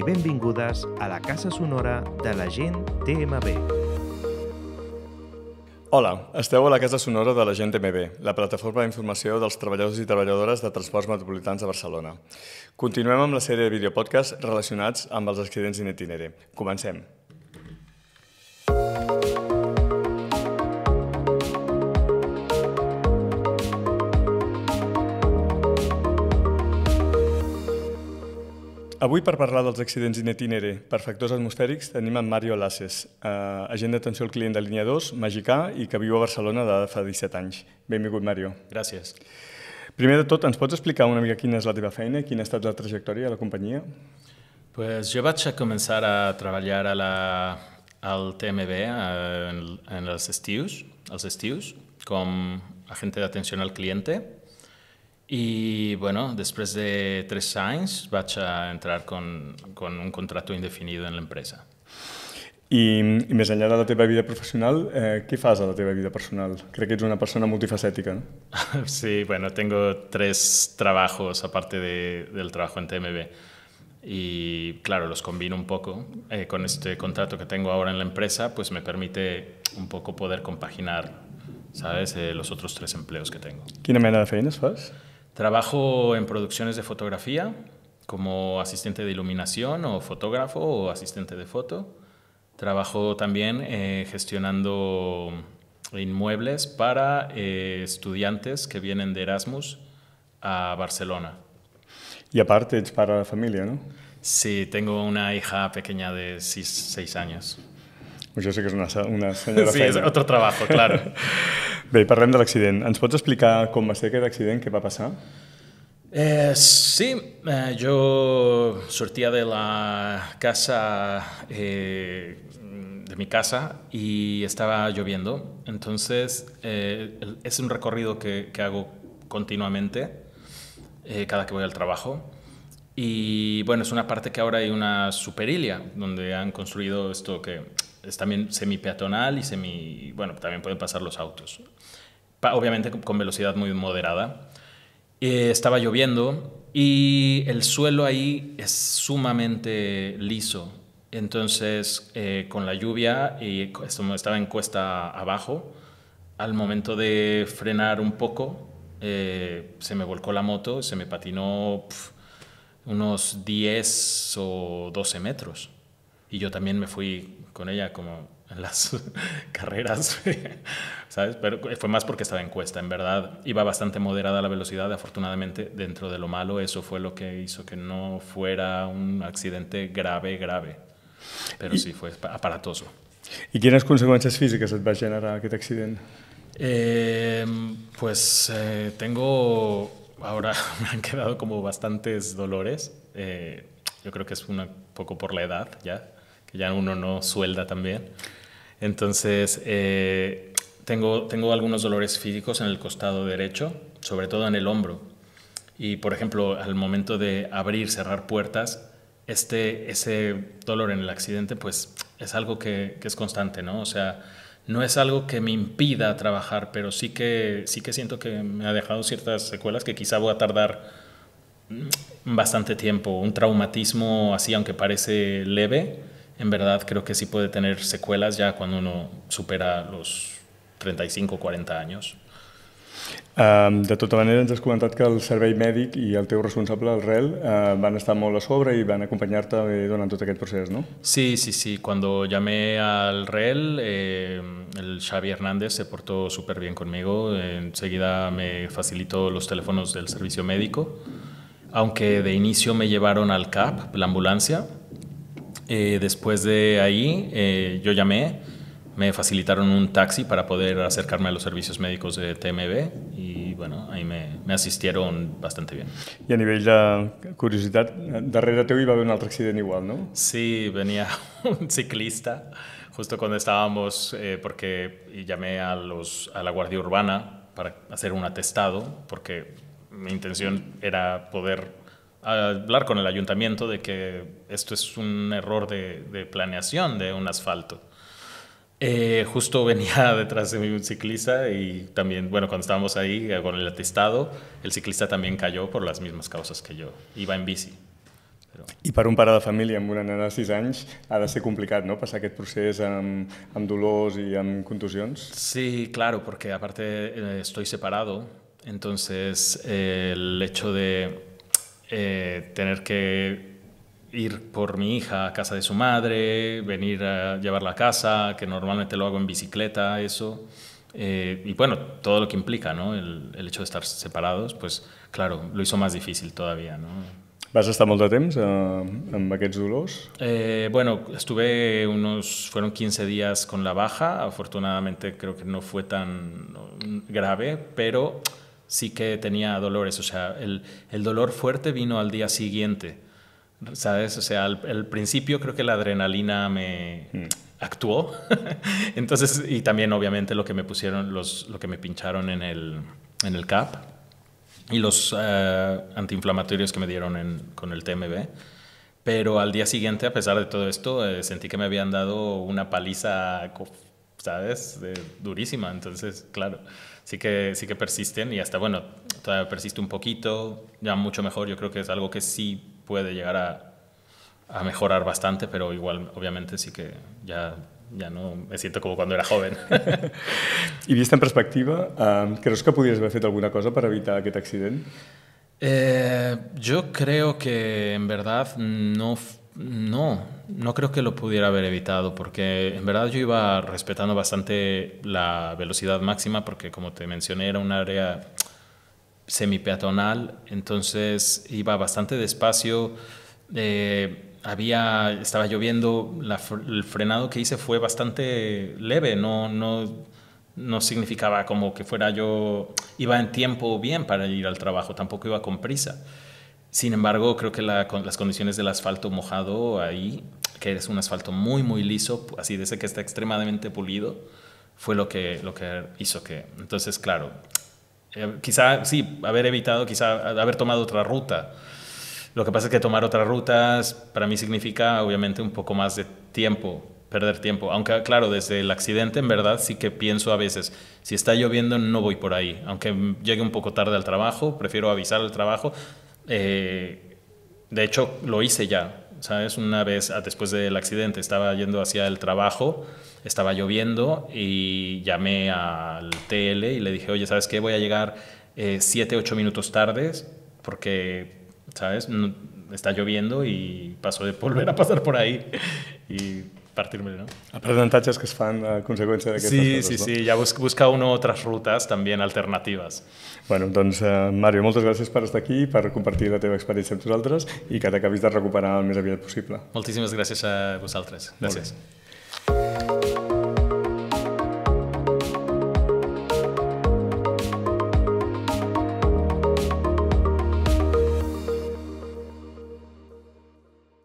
i benvingudes a la Casa Sonora de la gent TMB. Hola, esteu a la Casa Sonora de la gent TMB, la plataforma d'informació dels treballadors i treballadores de transports metropolitans de Barcelona. Continuem amb la sèrie de videopodcasts relacionats amb els accidents in itinere. Comencem. Avui, per parlar dels accidents in itinere per factors atmosfèrics, tenim en Mario Lasses, eh, agent d'atenció al client de línia 2, magicà i que viu a Barcelona de fa 17 anys. Benvingut, Mario. Gràcies. Primer de tot, ens pots explicar una mica quina és la teva feina i quina ha estat la trajectòria de la companyia? Pues jo vaig a començar a treballar a la, al TMB eh, en, en els estius, els estius com agent d'atenció al cliente Y bueno, después de tres años vas a entrar con, con un contrato indefinido en la empresa. Y y más de la vida profesional, ¿qué eh, ¿qué fas a la teva vida personal? Creo que eres una persona multifacética, no? Sí, bueno, tengo tres trabajos aparte del trabajo en TMB. Y claro, los combino un poco. Eh, con este contrato que tengo ahora en la empresa, pues me permite un poco poder compaginar, ¿sabes?, eh, los otros tres empleos que tengo. me da de feines fas? Trabajo en producciones de fotografía como asistente de iluminación o fotógrafo o asistente de foto. Trabajo también eh, gestionando inmuebles para eh, estudiantes que vienen de Erasmus a Barcelona. Y aparte es para la familia, ¿no? Sí, tengo una hija pequeña de seis años. Pues yo sé que es una, una señora. sí, es otro trabajo, claro. Bé, parlem del accidente. Ens puedes explicar cómo va ser el accidente? ¿Qué va a pasar? Eh, sí, yo eh, sortía de la casa, eh, de mi casa, y estaba lloviendo. Entonces, es un recorrido que, que hago continuamente, cada que voy al trabajo. Y bueno, es una parte que ahora hay una superilia, donde han construido esto que es también semi-peatonal y semi... Bueno, también pueden pasar los autos. obviamente con velocidad muy moderada. Eh, estaba lloviendo y el suelo ahí es sumamente liso. Entonces, eh, con la lluvia, y estaba en cuesta abajo, al momento de frenar un poco, eh, se me volcó la moto, se me patinó unos 10 o 12 metros. Y yo también me fui con ella como en las carreras, ¿sabes? Pero fue más porque estaba en cuesta, en verdad. Iba bastante moderada la velocidad, afortunadamente, dentro de lo malo, eso fue lo que hizo que no fuera un accidente grave, grave. Pero sí, fue aparatoso. ¿Y qué consecuencias físicas va a generar a accidente? Em, pues, eh, pues tengo, ahora me han quedado como bastantes dolores. Eh, yo creo que es un poco por la edad ya ya uno no suelda también. Entonces, eh, tengo, tengo algunos dolores físicos en el costado derecho, sobre todo en el hombro. Y, por ejemplo, al momento de abrir, cerrar puertas, este, ese dolor en el accidente, pues es algo que, es constante, ¿no? O sea, no es algo que me impida trabajar, pero sí que, sí que siento que me ha dejado ciertas secuelas que quizá voy a tardar bastante tiempo. Un traumatismo así, aunque parece leve, en verdad creo que sí puede tener secuelas ya cuando uno supera los 35, o 40 años. de todas maneras, ens has que el Servicio Médico y el teu responsable, del REL, eh, van a estar molt a sobre y van a acompañarte eh, durante todo aquest proceso, no? Sí, sí, sí. Cuando llamé al REL, eh, el Xavi Hernández se portó súper bien conmigo. Enseguida me facilitó los teléfonos del servicio médico, aunque de inicio me llevaron al CAP, la ambulancia, eh, después de ahí eh, yo llamé, me facilitaron un taxi para poder acercarme a los servicios médicos de TMB y bueno, ahí me, asistieron bastante bien. Y a nivel de curiosidad, darrere teu iba haber un otro accidente igual, no? Sí, venía un ciclista justo cuando estábamos, eh, porque llamé a, los, a la Guardia Urbana para hacer un atestado, porque mi intención era poder hablar con el ayuntamiento de que esto es un error de, planeación de un asfalto. Eh, justo venía detrás de mí un ciclista y también, bueno, cuando estábamos ahí eh, con el atestado, el ciclista también cayó por las mismas causas que yo. Iba en bici. Y para un parado de en amb una nena de 6 años, ha de ser complicado no?, passar que proceso a amb y i amb Sí, claro, porque aparte eh, estoy separado, entonces el hecho de eh, tener que ir por mi hija a casa de su madre, venir a llevarla a casa, que normalmente lo hago en bicicleta, eso. Eh, y bueno, todo lo que implica, ¿no? El, hecho de estar separados, pues claro, lo hizo más difícil todavía, ¿no? ¿Vas a estar mucho de eh, en eh, bueno, estuve unos, fueron 15 días con la baja, afortunadamente creo que no fue tan grave, pero sí que tenía dolores. O sea, el, dolor fuerte vino al día siguiente. ¿Sabes? O sea, al, principio creo que la adrenalina me mm. actuó. Entonces, y también obviamente lo que me pusieron, los, lo que me pincharon en el, CAP y los eh, antiinflamatorios que me dieron con el TMB. Pero al día siguiente, a pesar de todo esto, eh, sentí que me habían dado una paliza ¿sabes? De, eh, durísima, entonces, claro, sí que, sí que persisten y hasta, bueno, todavía persiste un poquito, ya mucho mejor, yo creo que es algo que sí puede llegar a, a mejorar bastante, pero igual, obviamente, sí que ya ya no me siento como cuando era joven. Y vista en perspectiva, em, ¿crees que pudieras haber hecho alguna cosa para evitar que te Eh, yo creo que en verdad no no, no creo que lo pudiera haber evitado porque en verdad yo iba respetando bastante la velocidad máxima porque como te mencioné era un área semi semipeatonal, entonces iba bastante despacio. Eh, había, estaba lloviendo, el frenado que hice fue bastante leve, no, no significaba como que fuera yo, iba en tiempo bien para ir al trabajo, tampoco iba con prisa. Sin embargo, creo que las condiciones del asfalto mojado ahí, que es un asfalto muy, muy liso, así de ese que está extremadamente pulido, fue lo que, lo que hizo que... Entonces, claro, eh, quizá, sí, haber evitado, quizá haber tomado otra ruta. Lo que pasa es que tomar otras rutas para mí significa, obviamente, un poco más de tiempo, perder tiempo. Aunque, claro, desde el accidente, en verdad, sí que pienso a veces, si está lloviendo, no voy por ahí. Aunque llegue un poco tarde al trabajo, prefiero avisar al trabajo eh, de hecho, lo hice ya, ¿sabes? Una vez ah, después del accidente estaba yendo hacia el trabajo, estaba lloviendo y llamé al TL y le dije, oye, ¿sabes qué? Voy a llegar 7, eh, 8 minutos tardes porque, ¿sabes? está lloviendo y paso de volver a pasar por ahí. Y partir-me, no? Aprenentatges que es fan a conseqüència d'aquestes sí, coses. Sí, sí, no? sí, ja bus busca un altres rutes també alternatives. Bueno, doncs, eh, Mario, moltes gràcies per estar aquí, per compartir la teva experiència amb nosaltres i que t'acabis de recuperar el més aviat possible. Moltíssimes gràcies a vosaltres. Gràcies.